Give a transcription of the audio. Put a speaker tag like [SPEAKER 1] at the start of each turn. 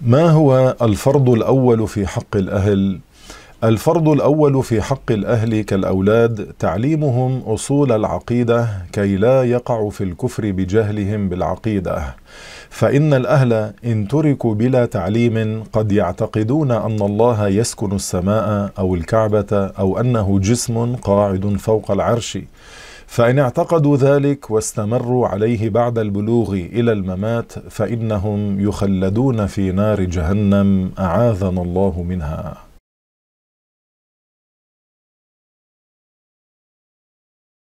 [SPEAKER 1] ما هو الفرض الأول في حق الأهل؟ الفرض الأول في حق الأهل كالأولاد تعليمهم أصول العقيدة كي لا يقعوا في الكفر بجهلهم بالعقيدة فإن الأهل إن تركوا بلا تعليم قد يعتقدون أن الله يسكن السماء أو الكعبة أو أنه جسم قاعد فوق العرش فإن اعتقدوا ذلك واستمروا عليه بعد البلوغ إلى الممات فإنهم يخلدون في نار جهنم أعاذنا الله منها